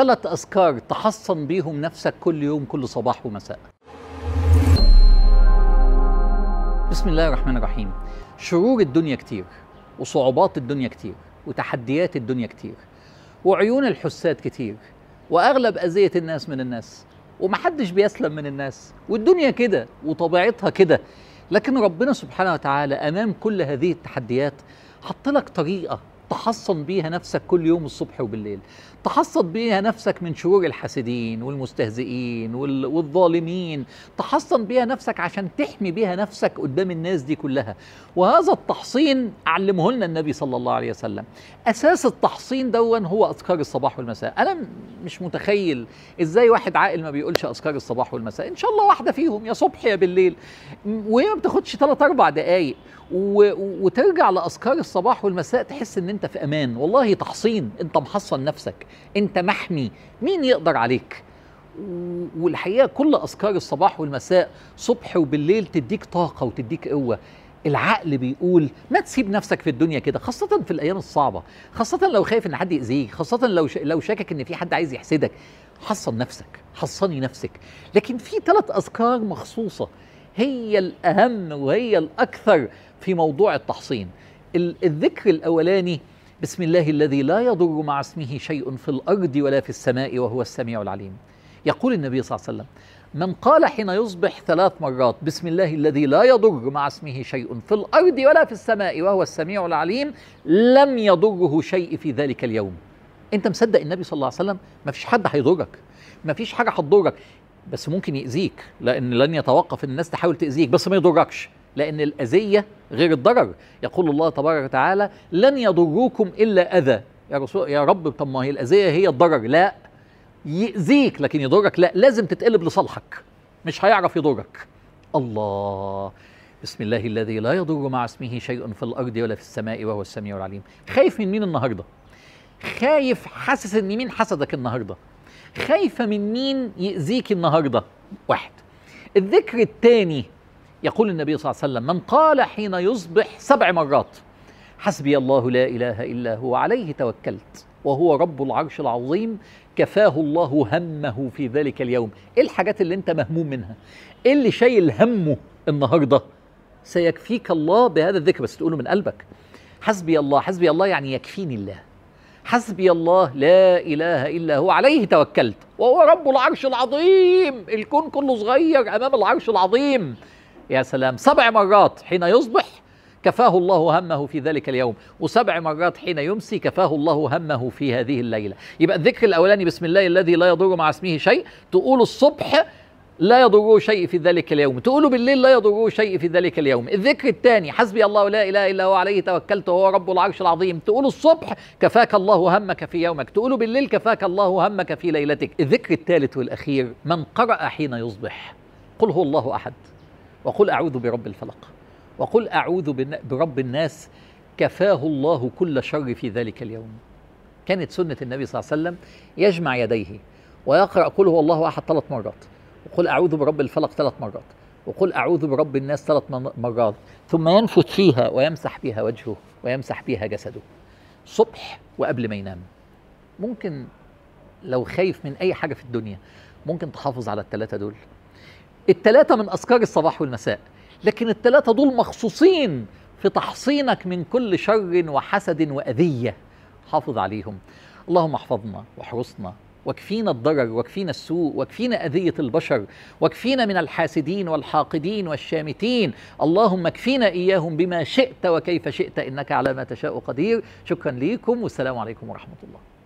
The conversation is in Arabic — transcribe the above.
ثلاث أذكار تحصن بيهم نفسك كل يوم كل صباح ومساء بسم الله الرحمن الرحيم شرور الدنيا كتير وصعوبات الدنيا كتير وتحديات الدنيا كتير وعيون الحساد كتير وأغلب أذية الناس من الناس ومحدش بيسلم من الناس والدنيا كده وطبيعتها كده لكن ربنا سبحانه وتعالى أمام كل هذه التحديات حط لك طريقة تحصن بيها نفسك كل يوم الصبح وبالليل تحصن بيها نفسك من شرور الحاسدين والمستهزئين والظالمين تحصن بيها نفسك عشان تحمي بيها نفسك قدام الناس دي كلها وهذا التحصين علمه لنا النبي صلى الله عليه وسلم اساس التحصين دوا هو اذكار الصباح والمساء انا مش متخيل ازاي واحد عاقل ما بيقولش اذكار الصباح والمساء ان شاء الله واحده فيهم يا صبح يا بالليل وهي ما بتاخدش 3 4 دقائق وترجع لاذكار الصباح والمساء تحس ان انت انت في امان والله تحصين انت محصن نفسك انت محمي مين يقدر عليك والحقيقه كل اذكار الصباح والمساء صبح وبالليل تديك طاقه وتديك قوه العقل بيقول ما تسيب نفسك في الدنيا كده خاصة في الأيام الصعبة خاصة لو خايف إن حد يأذيك خاصة لو ش... لو شاكك إن في حد عايز يحسدك حصن نفسك حصني نفسك لكن في ثلاث أذكار مخصوصة هي الأهم وهي الأكثر في موضوع التحصين الذكر الأولاني بسم الله الذي لا يضر مع اسمه شيء في الارض ولا في السماء وهو السميع العليم يقول النبي صلى الله عليه وسلم من قال حين يصبح ثلاث مرات بسم الله الذي لا يضر مع اسمه شيء في الارض ولا في السماء وهو السميع العليم لم يضره شيء في ذلك اليوم انت مصدق النبي صلى الله عليه وسلم ما فيش حد هيضرك ما فيش حاجه هتضرك بس ممكن يأذيك لأن لن يتوقف الناس تحاول تأذيك بس ما يضركش لأن الأذية غير الضرر يقول الله تبارك وتعالى لن يضروكم إلا أذى يا رسول يا رب طب ما هي الأذية هي الضرر لا يأذيك لكن يضرك لا لازم تتقلب لصالحك مش هيعرف يضرك الله بسم الله الذي لا يضر مع اسمه شيء في الأرض ولا في السماء وهو السميع العليم خايف من مين النهارده خايف حاسس ان مين حسدك النهارده خايفه من مين يأذيك النهارده واحد الذكر الثاني يقول النبي صلى الله عليه وسلم من قال حين يصبح سبع مرات حسبي الله لا اله الا هو عليه توكلت وهو رب العرش العظيم كفاه الله همه في ذلك اليوم ايه الحاجات اللي انت مهموم منها ايه اللي شايل همه النهارده سيكفيك الله بهذا الذكر بس تقوله من قلبك حسبي الله حسبي الله يعني يكفيني الله حسبي الله لا اله الا هو عليه توكلت وهو رب العرش العظيم الكون كله صغير امام العرش العظيم يا سلام سبع مرات حين يصبح كفاه الله همه في ذلك اليوم وسبع مرات حين يمسي كفاه الله همه في هذه الليلة يبقى الذكر الأولاني بسم الله الذي لا يضر مع اسمه شيء تقول الصبح لا يضره شيء في ذلك اليوم تقولوا بالليل لا يضره شيء في ذلك اليوم الذكر الثاني حسبي الله لا إله إلا هو عليه توكلت وهو رب العرش العظيم تقولوا الصبح كفاك الله همك في يومك تقولوا بالليل كفاك الله همك في ليلتك الذكر الثالث والأخير من قرأ حين يصبح قل هو الله أحد وقل أعوذ برب الفلق وقل أعوذ برب الناس كفاه الله كل شر في ذلك اليوم كانت سنة النبي صلى الله عليه وسلم يجمع يديه ويقرأ قل هو الله أحد ثلاث مرات وقل أعوذ برب الفلق ثلاث مرات وقل أعوذ برب الناس ثلاث مرات ثم ينفث فيها ويمسح بها وجهه ويمسح بها جسده صبح وقبل ما ينام ممكن لو خايف من أي حاجة في الدنيا ممكن تحافظ على الثلاثة دول التلاتة من أذكار الصباح والمساء لكن التلاتة دول مخصوصين في تحصينك من كل شر وحسد وأذية حافظ عليهم اللهم احفظنا وحرصنا واكفينا الضرر واكفينا السوء واكفينا أذية البشر واكفينا من الحاسدين والحاقدين والشامتين اللهم اكفينا إياهم بما شئت وكيف شئت إنك على ما تشاء قدير شكرا ليكم والسلام عليكم ورحمة الله